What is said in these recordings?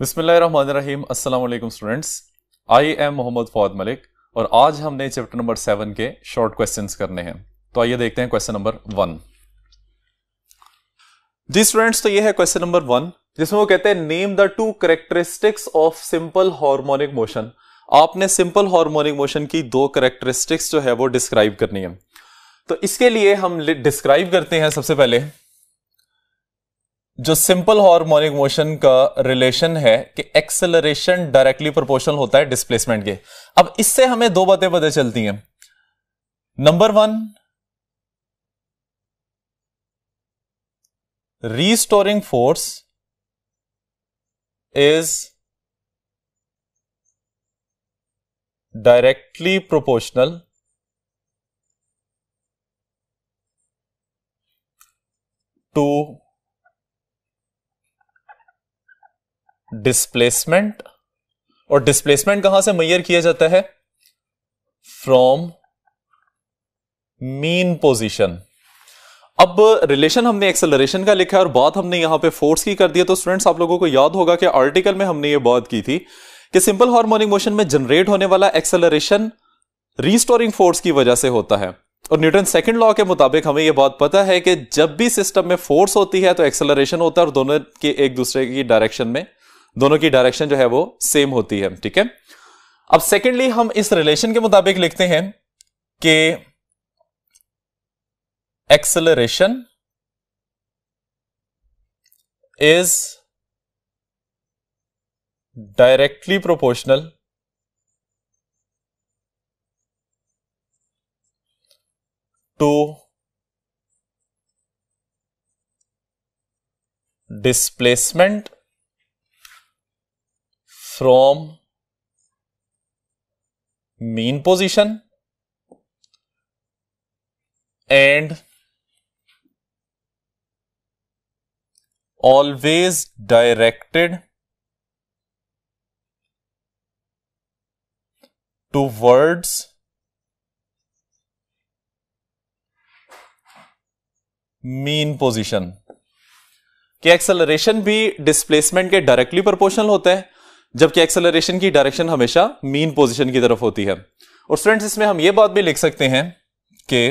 बिस्मिल्लाम अस्सलाम students I am Mohammad Fuad Malik और आज हमने चैप्टर नंबर सेवन के शॉर्ट क्वेश्चंस करने हैं तो आइए देखते हैं क्वेश्चन नंबर वन जी स्टूडेंट्स तो ये है क्वेश्चन नंबर वन जिसमें वो कहते हैं name the two characteristics of simple harmonic motion आपने सिंपल हार्मोनिक मोशन की दो करेक्टरिस्टिक्स जो है वो डिस्क्राइब करनी है तो इसके लिए हम डिस्क्राइब करते हैं सबसे पहले जो सिंपल हार्मोनिक मोशन का रिलेशन है कि एक्सेलरेशन डायरेक्टली प्रोपोर्शनल होता है डिस्प्लेसमेंट के अब इससे हमें दो बातें पता चलती हैं number one restoring force is directly proportional to displacement और डिस्प्लेसमेंट कहां से मैयर किया जाता है फ्रॉम मीन पोजिशन अब रिलेशन हमने एक्सेलरेशन का लिखा है और बात हमने यहां पे फोर्स की कर दी है तो स्टूडेंट्स आप लोगों को याद होगा कि आर्टिकल में हमने ये बात की थी कि सिंपल हार्मोनिक मोशन में जनरेट होने वाला एक्सेलरेशन रीस्टोरिंग फोर्स की वजह से होता है और न्यूटन सेकंड लॉ के मुताबिक हमें यह बात पता है कि जब भी सिस्टम में फोर्स होती है तो एक्सेलरेशन होता है और दोनों के एक दूसरे की डायरेक्शन में दोनों की डायरेक्शन जो है वो सेम होती है ठीक है अब सेकेंडली हम इस रिलेशन के मुताबिक लिखते हैं कि acceleration is directly proportional to displacement from mean position and always directed towards mean position कि एक्सेलरेशन भी डिस्प्लेसमेंट के डायरेक्टली प्रोपोर्शनल होता है जबकि एक्सेलरेशन की डायरेक्शन हमेशा मीन पोजिशन की तरफ होती है और फ्रेंड्स इसमें हम ये बात भी लिख सकते हैं कि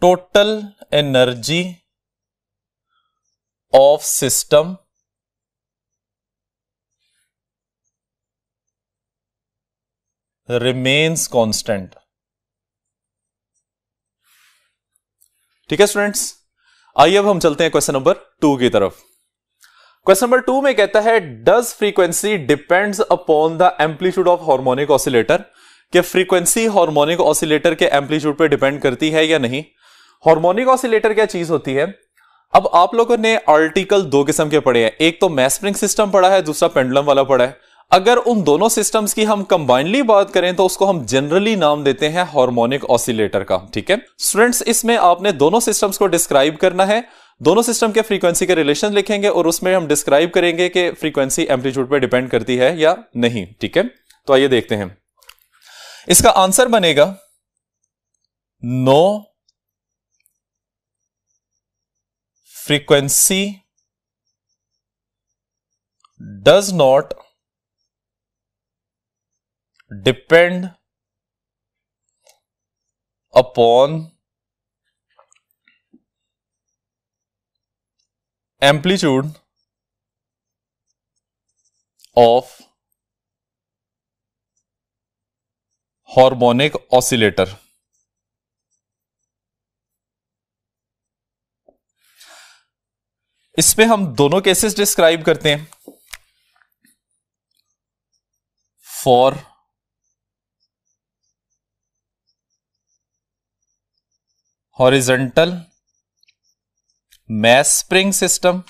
total energy of system remains constant ठीक है स्टूडेंट्स आइए अब हम चलते हैं क्वेश्चन नंबर टू की तरफ क्वेश्चन नंबर टू में कहता है does frequency depends upon the amplitude of harmonic oscillator कि फ्रीक्वेंसी हार्मोनिक ऑसिलेटर के एम्पलीट्यूड पे डिपेंड करती है या नहीं हार्मोनिक ऑसिलेटर क्या चीज होती है अब आप लोगों ने आर्टिकल दो किस्म के पढ़े हैं एक तो मैस्प्रिंग सिस्टम पढ़ा है दूसरा पेंडुलम वाला पढ़ा है अगर उन दोनों सिस्टम्स की हम कंबाइनली बात करें तो उसको हम जनरली नाम देते हैं हार्मोनिक ऑसिलेटर का ठीक है स्टूडेंट्स इसमें आपने दोनों सिस्टम्स को डिस्क्राइब करना है दोनों सिस्टम के फ्रीक्वेंसी के रिलेशन लिखेंगे और उसमें हम डिस्क्राइब करेंगे कि फ्रीक्वेंसी एम्पलीट्यूड पर डिपेंड करती है या नहीं ठीक है तो आइए देखते हैं इसका आंसर बनेगा no frequency does not depend upon amplitude of harmonic oscillator इसमें हम दोनों केसेस डिस्क्राइब करते हैं for horizontal mass spring system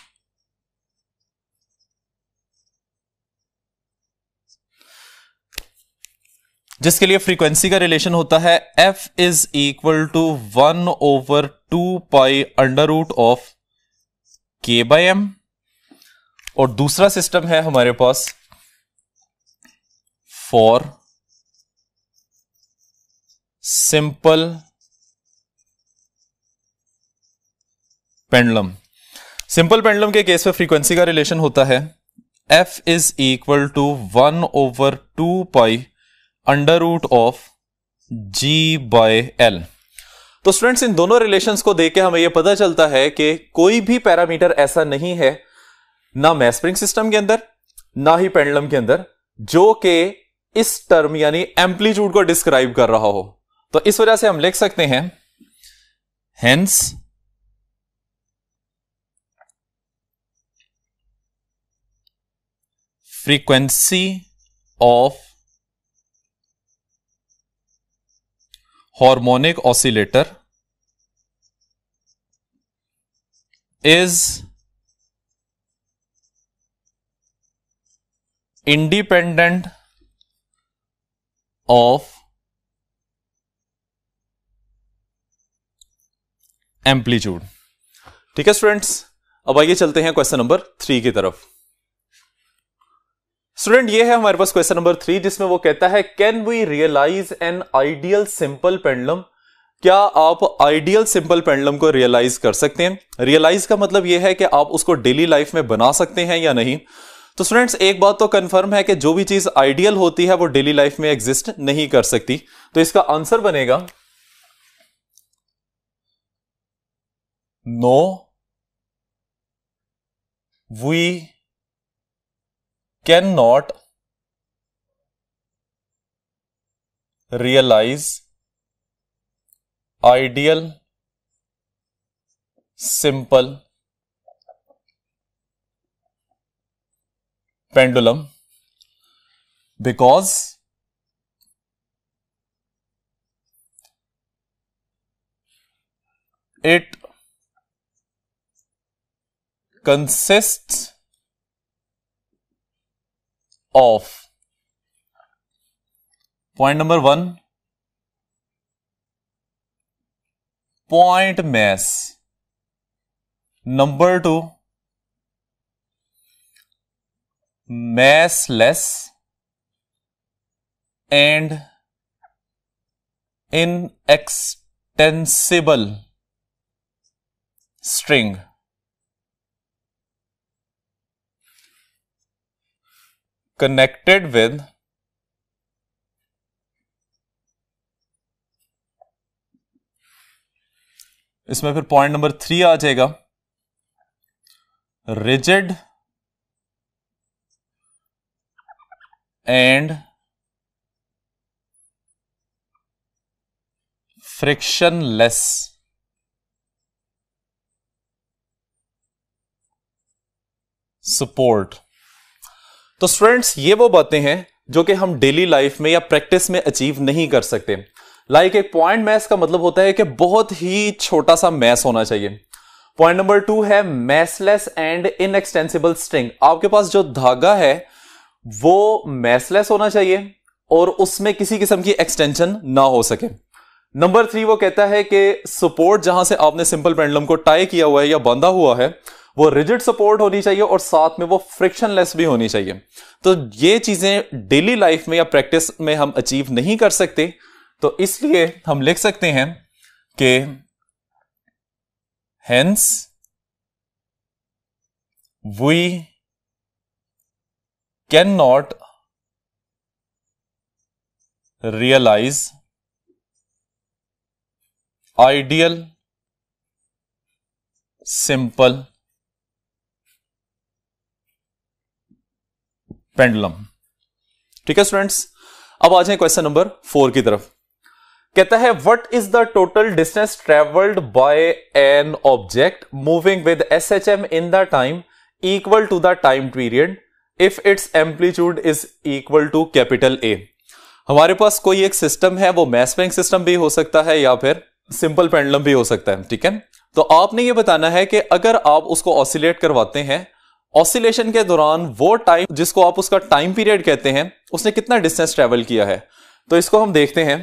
जिसके लिए फ्रीक्वेंसी का रिलेशन होता है F is equal to one over two pi under root of K by M और दूसरा सिस्टम है हमारे पास for simple pendulum simple pendulum के केस में फ्रीक्वेंसी का रिलेशन होता है F is equal to one over two pi under root of G by L तो स्टूडेंट्स इन दोनों रिलेशंस को देख के हमें यह पता चलता है कि कोई भी पैरामीटर ऐसा नहीं है ना मैस्प्रिंग सिस्टम के अंदर ना ही पेंडलम के अंदर जो कि इस टर्म यानी एम्पलीट्यूड को डिस्क्राइब कर रहा हो तो इस वजह से हम लिख सकते हैं hence frequency of harmonic oscillator is independent of amplitude ठीक है स्टूडेंट्स अब आइए चलते हैं क्वेश्चन नंबर थ्री की तरफ स्टूडेंट ये है हमारे पास क्वेश्चन नंबर थ्री जिसमें वो कहता है can we realise an ideal simple pendulum क्या आप आइडियल सिंपल पेंडलम को रियलाइज कर सकते हैं रियलाइज का मतलब यह है कि आप उसको डेली लाइफ में बना सकते हैं या नहीं तो स्टूडेंट्स एक बात तो कंफर्म है कि जो भी चीज आइडियल होती है वो डेली लाइफ में एग्जिस्ट नहीं कर सकती तो इसका आंसर बनेगा no we cannot realize ideal, simple pendulum because it consists of point number 1 point mass number 2 massless and inextensible string connected with इसमें फिर पॉइंट नंबर थ्री आ जाएगा रिजिड एंड लेस सपोर्ट तो स्टूडेंट्स ये वो बातें हैं जो कि हम डेली लाइफ में या प्रैक्टिस में अचीव नहीं कर सकते लाइक like, एक पॉइंट मैस का मतलब होता है कि बहुत ही छोटा सा मैस होना चाहिए पॉइंट नंबर टू है मैसलेस एंड इनएक्सटेंसिबल स्ट्रिंग आपके पास जो धागा है वो मैसलेस होना चाहिए और उसमें किसी किस्म की एक्सटेंशन ना हो सके नंबर थ्री वो कहता है कि सपोर्ट जहां से आपने सिंपल पेंडलम को टाई किया हुआ है या बांधा हुआ है वो रिजिड सपोर्ट होनी चाहिए और साथ में वो फ्रिक्शनलेस भी होनी चाहिए तो ये चीज़ें डेली लाइफ में या प्रैक्टिस में हम अचीव नहीं कर सकते तो इसलिए हम लिख सकते हैं कि hence we can not realise ideal simple pendulum ठीक है स्टूडेंट्स अब आ जाए क्वेश्चन नंबर फोर की तरफ कहता है what is the total distance travelled by an object moving with S H M in the time equal to the time period if its amplitude is equal to capital A हमारे पास कोई एक system है वो mess bank system भी हो सकता है या फिर सिंपल पेंडलम भी हो सकता है ठीक है तो आपने ये बताना है कि अगर आप उसको ऑसिलेट करवाते हैं ऑसिलेशन के दौरान वो टाइम जिसको आप उसका टाइम पीरियड कहते हैं उसने कितना डिस्टेंस ट्रेवल किया है तो इसको हम देखते हैं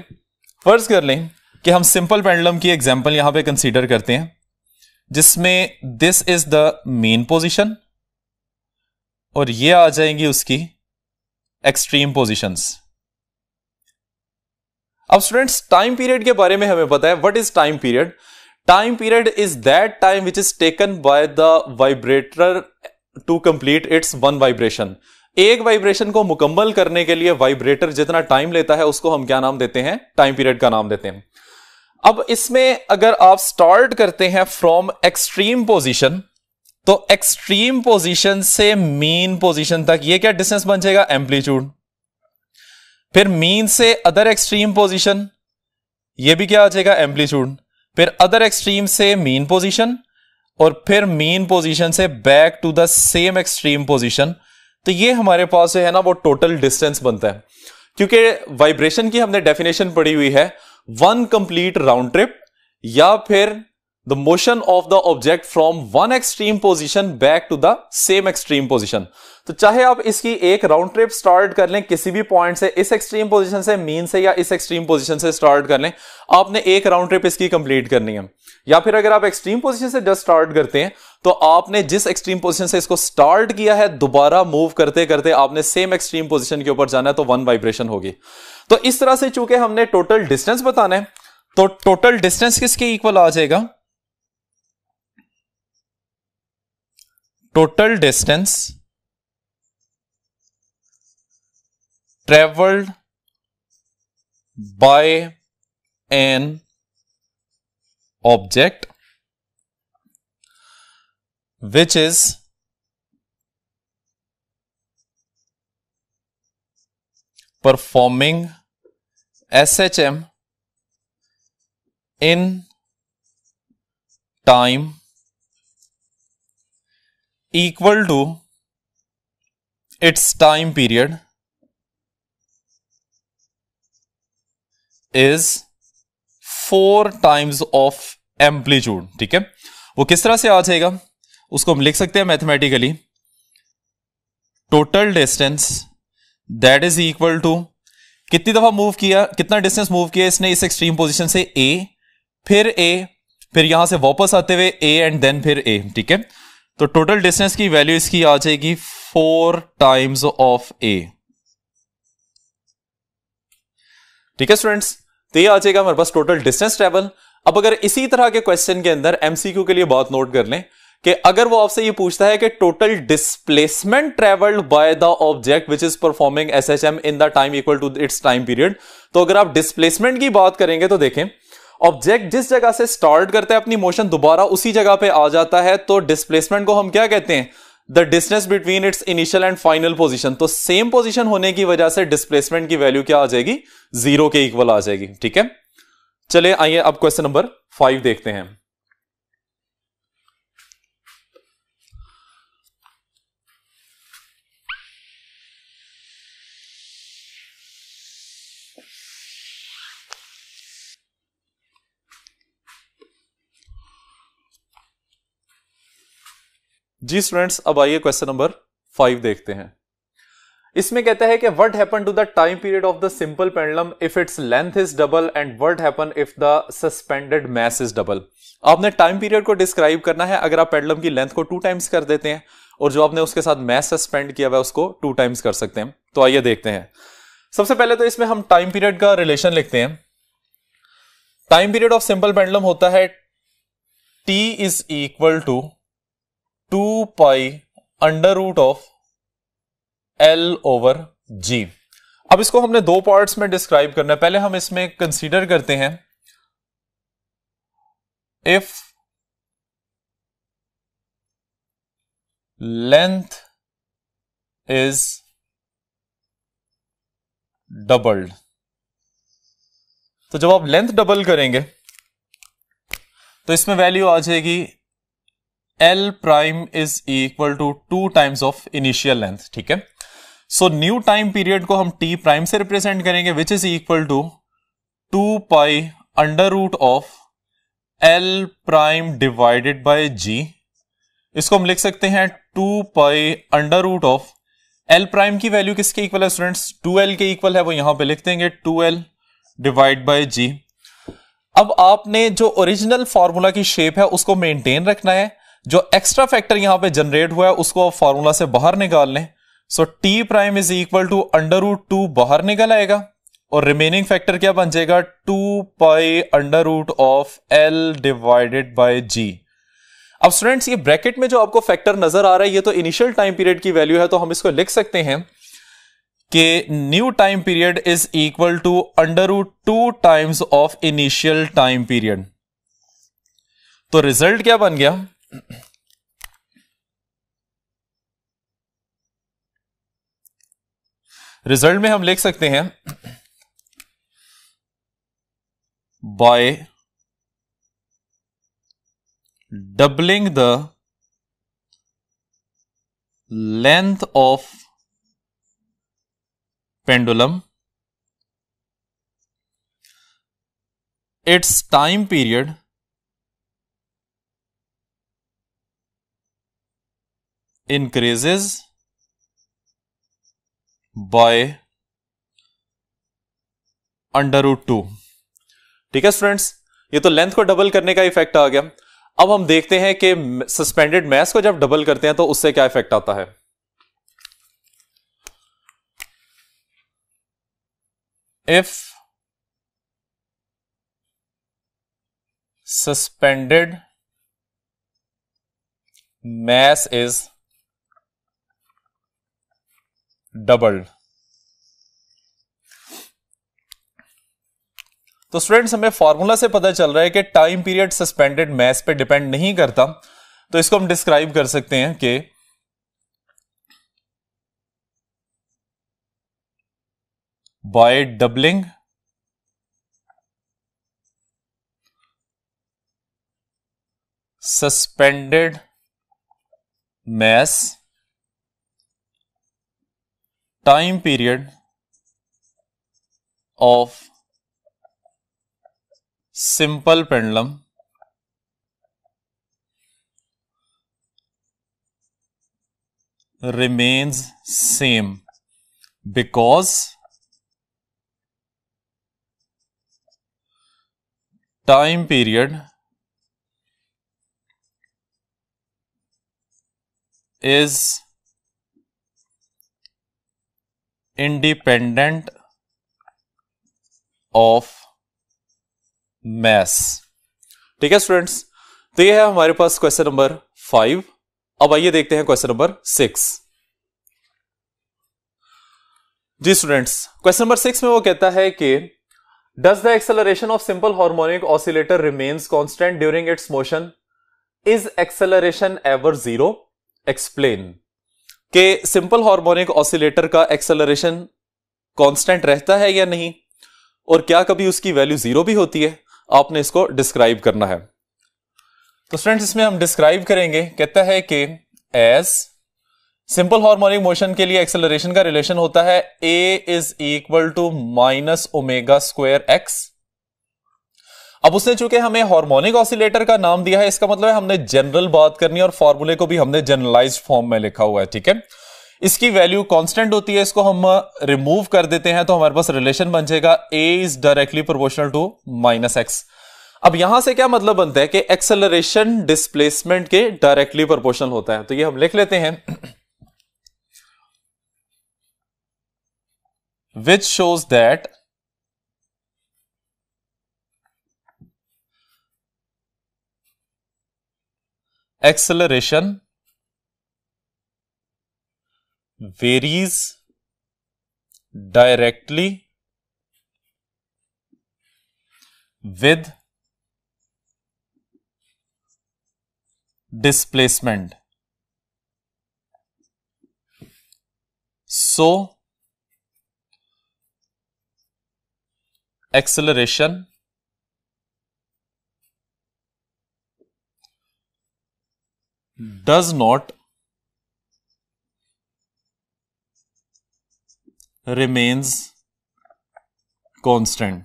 फर्ज कर लें कि हम सिंपल पेंडलम की एग्जाम्पल यहां पे कंसीडर करते हैं जिसमें this is the mean position और ये आ जाएंगी उसकी एक्सट्रीम पोजिशंस अब स्टूडेंट्स टाइम पीरियड के बारे में हमें पता है what is time period time period is that time which is taken by the vibrator to complete its one vibration एक वाइब्रेशन को मुकम्मल करने के लिए वाइब्रेटर जितना टाइम लेता है उसको हम क्या नाम देते हैं टाइम पीरियड का नाम देते हैं अब इसमें अगर आप स्टार्ट करते हैं फ्रॉम एक्सट्रीम पोजीशन तो एक्सट्रीम पोजीशन से मीन पोजीशन तक ये क्या डिस्टेंस बन जाएगा एम्पलीट्यूड फिर मीन से अदर एक्सट्रीम पोजीशन ये भी क्या आ जाएगा एम्पलीट्यूड फिर अदर एक्सट्रीम से मीन पोजीशन और फिर मेन पोजीशन से back to the same extreme position तो ये हमारे पास जो है ना वो टोटल डिस्टेंस बनता है क्योंकि वाइब्रेशन की हमने डेफिनेशन पड़ी हुई है वन कंप्लीट राउंड ट्रिप या फिर the motion of the object from one extreme position back to the same extreme position तो चाहे आप इसकी एक राउंड ट्रिप स्टार्ट कर लें किसी भी पॉइंट से इस एक्सट्रीम पोजिशन से मीन से या इस एक्सट्रीम पोजिशन से स्टार्ट कर लें आपने एक राउंड ट्रिप इसकी कंप्लीट करनी है या फिर अगर आप एक्सट्रीम पोजिशन से जस्ट स्टार्ट करते हैं तो आपने जिस एक्सट्रीम पोजीशन से इसको स्टार्ट किया है दोबारा मूव करते करते आपने सेम एक्सट्रीम पोजीशन के ऊपर जाना है तो वन वाइब्रेशन होगी तो इस तरह से चूंकि हमने टोटल डिस्टेंस बताना है तो टोटल डिस्टेंस किसके इक्वल आ जाएगा total distance traveled by an object which is performing SHM in time equal to its time period is four times of amplitude ठीक है वो किस तरह से आ जाएगा उसको हम लिख सकते हैं mathematically total distance that is equal to कितनी दफा मूव किया कितना डिस्टेंस मूव किया इसने इस एक्सट्रीम पोजीशन से ए फिर ए फिर यहां से वापस आते हुए ए एंड देन फिर ए ठीक है तो टोटल डिस्टेंस की वैल्यू इसकी आ जाएगी फोर टाइम्स ऑफ ए ठीक है स्टूडेंट्स तो ये आ जाएगा हमारे पास टोटल डिस्टेंस ट्रेवल अब अगर इसी तरह के क्वेश्चन के अंदर एमसीक्यू के लिए बात नोट कर लें कि अगर वो आपसे ये पूछता है कि total displacement travelled by the object which is performing S H M in the time equal to its time period तो अगर आप डिस्प्लेसमेंट की बात करेंगे तो देखें ऑब्जेक्ट जिस जगह से स्टार्ट करता है अपनी मोशन दोबारा उसी जगह पे आ जाता है तो डिस्प्लेसमेंट को हम क्या कहते हैं the distance between its initial and final position तो सेम पोजिशन होने की वजह से डिस्प्लेसमेंट की वैल्यू क्या आ जाएगी जीरो के इक्वल आ जाएगी ठीक है चले आइए अब क्वेश्चन नंबर फाइव देखते हैं जी स्टूडेंट्स अब आइए क्वेश्चन नंबर फाइव देखते हैं इसमें कहता है कि what happen to the time period of the simple pendulum if its length is double and what happen if the suspended mass is double आपने टाइम पीरियड को डिस्क्राइब करना है अगर आप पेंडलम की लेंथ को टू टाइम्स कर देते हैं और जो आपने उसके साथ मैस सस्पेंड किया हुआ है उसको टू टाइम्स कर सकते हैं तो आइए देखते हैं सबसे पहले तो इसमें हम टाइम पीरियड का रिलेशन लिखते हैं time period of simple pendulum होता है T is equal to pi under root of L over G अब इसको हमने दो पार्ट्स में डिस्क्राइब करना है पहले हम इसमें कंसीडर करते हैं इफ लेंथ इज डबल्ड तो जब आप लेंथ डबल करेंगे तो इसमें वैल्यू आ जाएगी L prime is equal to two times of initial length ठीक है सो न्यू टाइम पीरियड को हम टी प्राइम से रिप्रेजेंट करेंगे which is equal to two pi under root of L prime divided by G इसको हम लिख सकते हैं two pi under root of L prime की वैल्यू किसके इक्वल है स्टूडेंट्स टू एल के इक्वल है वो यहां पे लिख देंगे two L divide by G अब आपने जो ओरिजिनल फॉर्मूला की शेप है उसको मेंटेन रखना है जो एक्स्ट्रा फैक्टर यहां पे जनरेट हुआ है उसको आप फॉर्मूला से बाहर निकाल लें so T prime is equal to under root two बाहर निकल आएगा और रिमेनिंग फैक्टर क्या बन जाएगा two pi under root of L divided by G अब स्टूडेंट्स ये ब्रैकेट में जो आपको फैक्टर नजर आ रहा है ये तो इनिशियल टाइम पीरियड की वैल्यू है तो हम इसको लिख सकते हैं कि new time period is equal to under root two times of initial time period तो रिजल्ट क्या बन गया रिजल्ट में हम लिख सकते हैं by doubling the length of pendulum its time period increases by under root two ठीक है स्टूडेंट्स ये तो लेंथ को डबल करने का इफेक्ट आ गया अब हम देखते हैं कि सस्पेंडेड मैस को जब डबल करते हैं तो उससे क्या इफेक्ट आता है if suspended mass is doubled तो स्टूडेंट्स हमें फॉर्मूला से पता चल रहा है कि टाइम पीरियड सस्पेंडेड मैथ पे डिपेंड नहीं करता तो इसको हम डिस्क्राइब कर सकते हैं कि by doubling suspended mass time period of simple pendulum remains same because time period is independent of mass ठीक है स्टूडेंट्स तो ये है हमारे पास क्वेश्चन नंबर फाइव अब आइए देखते हैं क्वेश्चन नंबर सिक्स जी स्टूडेंट्स क्वेश्चन नंबर सिक्स में वो कहता है कि does the acceleration of simple harmonic oscillator remains constant during its motion is acceleration ever zero explain कि सिंपल हार्मोनिक ऑसिलेटर का एक्सेलरेशन कांस्टेंट रहता है या नहीं और क्या कभी उसकी वैल्यू जीरो भी होती है आपने इसको डिस्क्राइब करना है तो फ्रेंड्स इसमें हम डिस्क्राइब करेंगे कहता है कि एस सिंपल हार्मोनिक मोशन के लिए एक्सेलरेशन का रिलेशन होता है A is equal to minus omega square X अब उसने चूंकि हमें हार्मोनिक ऑसिलेटर का नाम दिया है इसका मतलब है हमने जनरल बात करनी है और फॉर्मूले को भी हमने जनरलाइज फॉर्म में लिखा हुआ है ठीक है इसकी वैल्यू कांस्टेंट होती है इसको हम रिमूव uh, कर देते हैं तो हमारे पास रिलेशन बन जाएगा A is directly proportional to minus X अब यहां से क्या मतलब बनता है कि एक्सेलरेशन डिस्प्लेसमेंट के डायरेक्टली प्रोपोर्शनल होता है तो ये हम लिख लेते हैं which shows that acceleration varies directly with displacement. So, acceleration Hmm. does not remains constant.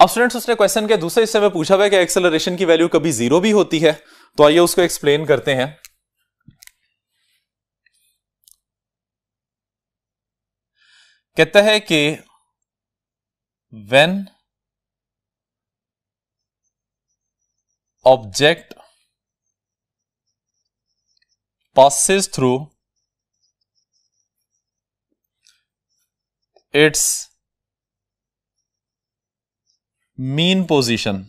अब स्टूडेंट्स उसने क्वेश्चन के दूसरे हिस्से में पूछा हुआ है कि एक्सेलरेशन की वैल्यू कभी जीरो भी होती है तो आइए उसको एक्सप्लेन करते हैं कहता है कि when object passes through its mean position.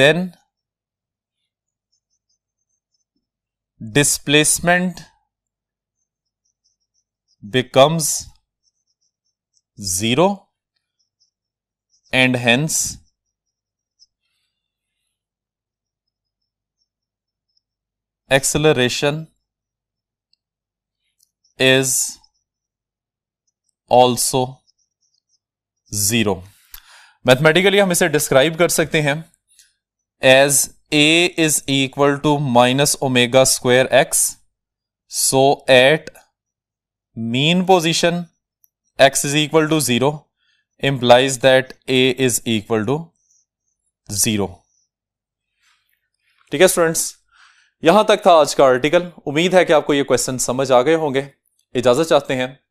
Then displacement becomes 0 and hence acceleration is also zero. Mathematically हम इसे डिस्क्राइब कर सकते हैं as A is equal to minus omega square X so at mean position X is equal to zero implies that A is equal to 0. ठीक है students यहां तक था आज का आर्टिकल उम्मीद है कि आपको ये क्वेश्चन समझ आ गए होंगे इजाजत चाहते हैं